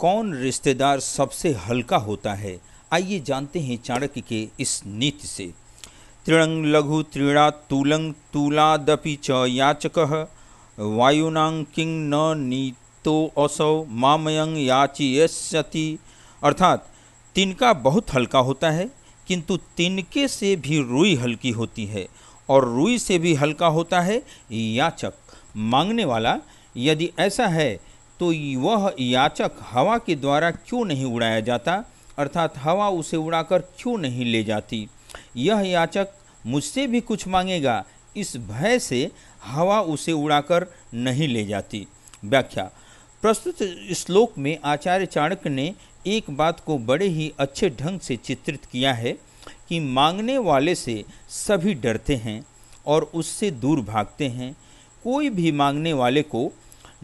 कौन रिश्तेदार सबसे हल्का होता है आइए जानते हैं चाणक्य के इस नीति से त्रिणंग लघु त्रीणा तुलंग तुलादपि च याचक वायुनांग किंग न नीतो असौ मामयंग याचियति अर्थात तिनका बहुत हल्का होता है किंतु तिनके से भी रुई हल्की होती है और रुई से भी हल्का होता है याचक मांगने वाला यदि ऐसा है तो वह याचक हवा के द्वारा क्यों नहीं उड़ाया जाता अर्थात हवा उसे उड़ाकर क्यों नहीं ले जाती यह याचक मुझसे भी कुछ मांगेगा इस भय से हवा उसे उड़ाकर नहीं ले जाती व्याख्या प्रस्तुत श्लोक में आचार्य चाणक्य ने एक बात को बड़े ही अच्छे ढंग से चित्रित किया है कि मांगने वाले से सभी डरते हैं और उससे दूर भागते हैं कोई भी मांगने वाले को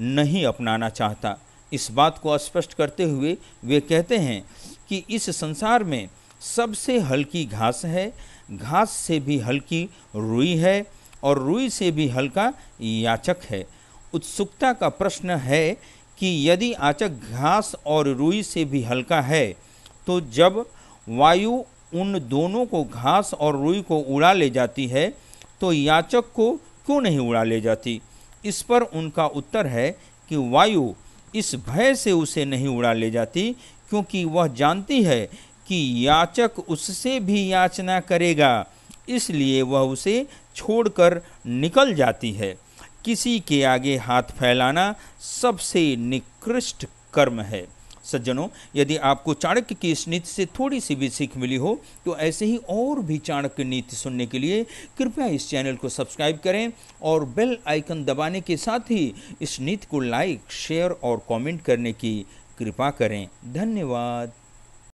नहीं अपनाना चाहता इस बात को स्पष्ट करते हुए वे कहते हैं कि इस संसार में सबसे हल्की घास है घास से भी हल्की रुई है और रुई से भी हल्का याचक है उत्सुकता का प्रश्न है कि यदि आचक घास और रुई से भी हल्का है तो जब वायु उन दोनों को घास और रुई को उड़ा ले जाती है तो याचक को क्यों नहीं उड़ा ले जाती इस पर उनका उत्तर है कि वायु इस भय से उसे नहीं उड़ा ले जाती क्योंकि वह जानती है कि याचक उससे भी याचना करेगा इसलिए वह उसे छोड़कर निकल जाती है किसी के आगे हाथ फैलाना सबसे निकृष्ट कर्म है सज्जनों यदि आपको चाणक्य की इस नीति से थोड़ी सी भी सीख मिली हो तो ऐसे ही और भी चाणक्य नीति सुनने के लिए कृपया इस चैनल को सब्सक्राइब करें और बेल आइकन दबाने के साथ ही इस नीति को लाइक शेयर और कमेंट करने की कृपा करें धन्यवाद